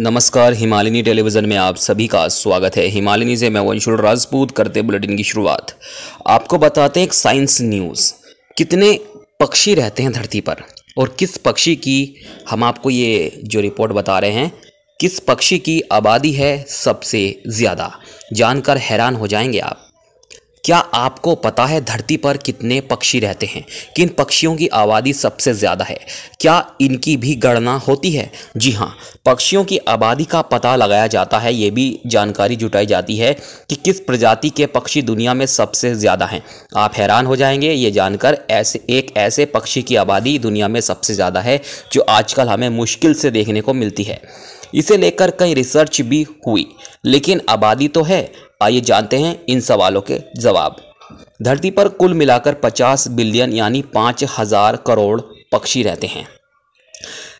नमस्कार हिमालिनी टेलीविज़न में आप सभी का स्वागत है हिमालिनी से मैं वंशुल राजपूत करते बुलेटिन की शुरुआत आपको बताते हैं एक साइंस न्यूज़ कितने पक्षी रहते हैं धरती पर और किस पक्षी की हम आपको ये जो रिपोर्ट बता रहे हैं किस पक्षी की आबादी है सबसे ज़्यादा जानकर हैरान हो जाएंगे आप क्या आपको पता है धरती पर कितने पक्षी रहते हैं किन पक्षियों की आबादी सबसे ज़्यादा है क्या इनकी भी गणना होती है जी हाँ पक्षियों की आबादी का पता लगाया जाता है ये भी जानकारी जुटाई जाती है कि किस प्रजाति के पक्षी दुनिया में सबसे ज़्यादा हैं आप हैरान हो जाएंगे ये जानकर ऐसे एक ऐसे पक्षी की आबादी दुनिया में सबसे ज़्यादा है जो आजकल हमें मुश्किल से देखने को मिलती है इसे लेकर कई रिसर्च भी हुई लेकिन आबादी तो है आइए जानते हैं इन सवालों के जवाब धरती पर कुल मिलाकर 50 बिलियन यानी पाँच हजार करोड़ पक्षी रहते हैं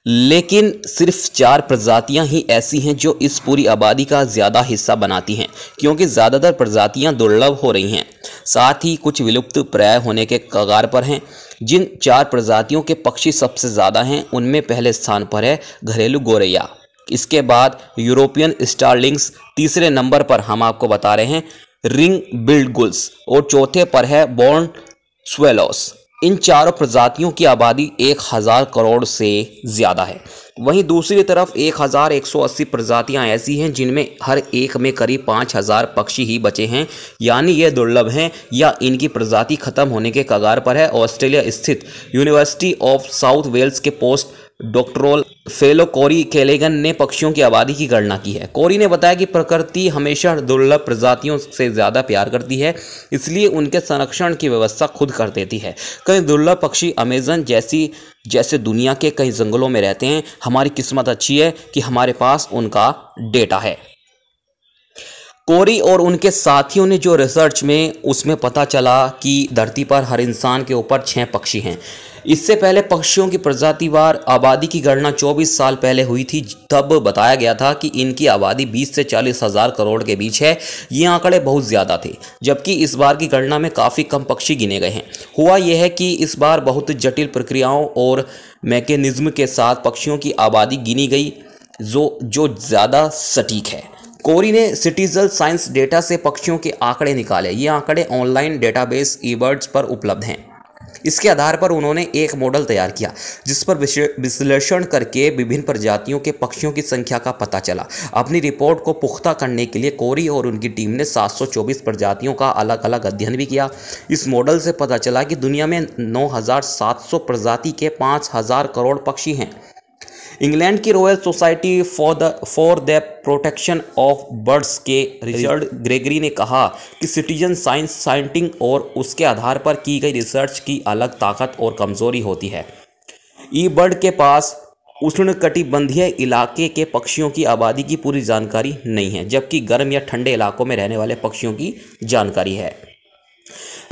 लेकिन सिर्फ चार प्रजातियां ही ऐसी हैं जो इस पूरी आबादी का ज़्यादा हिस्सा बनाती हैं क्योंकि ज़्यादातर प्रजातियां दुर्लभ हो रही हैं साथ ही कुछ विलुप्त प्राय होने के कगार पर हैं जिन चार प्रजातियों के पक्षी सबसे ज़्यादा हैं उनमें पहले स्थान पर है घरेलू गोरैया इसके बाद यूरोपियन स्टारलिंग्स तीसरे नंबर पर हम आपको बता रहे हैं रिंग बिल्ड गुल्स और चौथे पर है बॉर्न स्वेलोस इन चारों प्रजातियों की आबादी एक हज़ार करोड़ से ज़्यादा है वहीं दूसरी तरफ एक हज़ार एक सौ अस्सी प्रजातियाँ ऐसी हैं जिनमें हर एक में करीब पाँच हज़ार पक्षी ही बचे हैं यानी ये दुर्लभ हैं या इनकी प्रजाति खत्म होने के कगार पर है ऑस्ट्रेलिया स्थित यूनिवर्सिटी ऑफ साउथ वेल्स के postdoctoral fellow Corey Callaghan ने पक्षियों की आबादी की गणना की है कोरी ने बताया कि प्रकृति हमेशा दुर्लभ प्रजातियों से ज़्यादा प्यार करती है इसलिए उनके संरक्षण की व्यवस्था खुद कर देती है कई दुर्लभ पक्षी अमेजन जैसी जैसे दुनिया के कई जंगलों में रहते हैं हमारी किस्मत अच्छी है कि हमारे पास उनका डेटा है कोरी और उनके साथियों ने जो रिसर्च में उसमें पता चला कि धरती पर हर इंसान के ऊपर छः पक्षी हैं इससे पहले पक्षियों की प्रजातिवार आबादी की गणना 24 साल पहले हुई थी तब बताया गया था कि इनकी आबादी 20 से चालीस हज़ार करोड़ के बीच है ये आंकड़े बहुत ज़्यादा थे जबकि इस बार की गणना में काफ़ी कम पक्षी गिने गए हैं हुआ यह है कि इस बार बहुत जटिल प्रक्रियाओं और मैकेनिज्म के साथ पक्षियों की आबादी गिनी गई जो जो ज़्यादा सटीक है कोरी ने सिटीजल साइंस डेटा से पक्षियों के आंकड़े निकाले ये आंकड़े ऑनलाइन डेटाबेस ईबर्ड्स पर उपलब्ध हैं इसके आधार पर उन्होंने एक मॉडल तैयार किया जिस पर विश्लेषण करके विभिन्न प्रजातियों के पक्षियों की संख्या का पता चला अपनी रिपोर्ट को पुख्ता करने के लिए कोरी और उनकी टीम ने 724 प्रजातियों का अलग अलग अध्ययन भी किया इस मॉडल से पता चला कि दुनिया में 9,700 प्रजाति के 5,000 करोड़ पक्षी हैं इंग्लैंड की royal society for the for the protection of birds के रिचर्ड ग्रेगरी ने कहा कि सिटीजन साइंस साइंटिंग और उसके आधार पर की गई रिसर्च की अलग ताकत और कमजोरी होती है ई बर्ड के पास उष्ण कटिबंधीय इलाके के पक्षियों की आबादी की पूरी जानकारी नहीं है जबकि गर्म या ठंडे इलाकों में रहने वाले पक्षियों की जानकारी है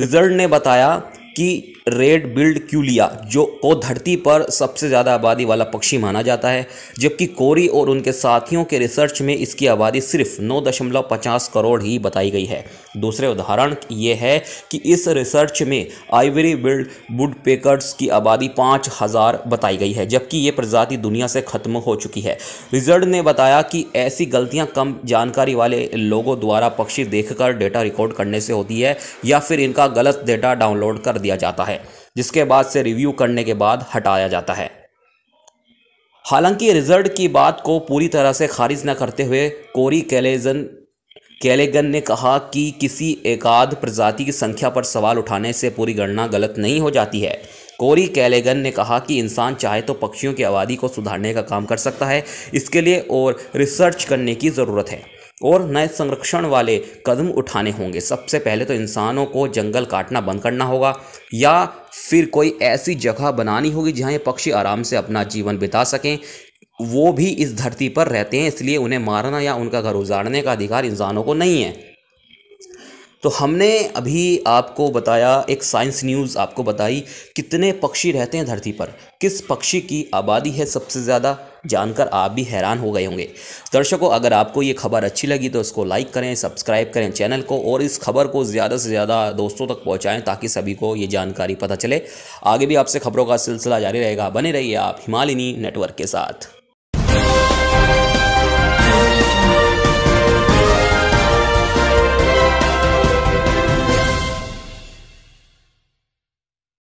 रिजल्ट ने बताया कि रेड बिल्ड क्यूलिया जो को धरती पर सबसे ज़्यादा आबादी वाला पक्षी माना जाता है जबकि कोरी और उनके साथियों के रिसर्च में इसकी आबादी सिर्फ नौ दशमलव पचास करोड़ ही बताई गई है दूसरे उदाहरण ये है कि इस रिसर्च में आइवरी बिल्ड वुड पेकर्स की आबादी पाँच हज़ार बताई गई है जबकि ये प्रजाति दुनिया से ख़त्म हो चुकी है रिजर्ड ने बताया कि ऐसी गलतियाँ कम जानकारी वाले लोगों द्वारा पक्षी देखकर डेटा रिकॉर्ड करने से होती है या फिर इनका गलत डेटा डाउनलोड कर दिया दिया जाता है जिसके बाद से रिव्यू करने के बाद हटाया जाता है हालांकि रिजल्ट की बात को पूरी तरह से खारिज न करते हुए कोरी कैलेजन कैलेगन ने कहा कि किसी एकाध प्रजाति की संख्या पर सवाल उठाने से पूरी गणना गलत नहीं हो जाती है कोरी कैलेगन ने कहा कि इंसान चाहे तो पक्षियों की आबादी को सुधारने का काम कर सकता है इसके लिए और रिसर्च करने की ज़रूरत है और नए संरक्षण वाले कदम उठाने होंगे सबसे पहले तो इंसानों को जंगल काटना बंद करना होगा या फिर कोई ऐसी जगह बनानी होगी जहाँ ये पक्षी आराम से अपना जीवन बिता सकें वो भी इस धरती पर रहते हैं इसलिए उन्हें मारना या उनका घर उजाड़ने का अधिकार इंसानों को नहीं है तो हमने अभी आपको बताया एक साइंस न्यूज़ आपको बताई कितने पक्षी रहते हैं धरती पर किस पक्षी की आबादी है सबसे ज़्यादा जानकर आप भी हैरान हो गए होंगे दर्शकों अगर आपको ये खबर अच्छी लगी तो इसको लाइक करें सब्सक्राइब करें चैनल को और इस खबर को ज़्यादा से ज़्यादा दोस्तों तक पहुँचाएँ ताकि सभी को ये जानकारी पता चले आगे भी आपसे खबरों का सिलसिला जारी रहेगा बने रहिए आप हिमालिनी नेटवर्क के साथ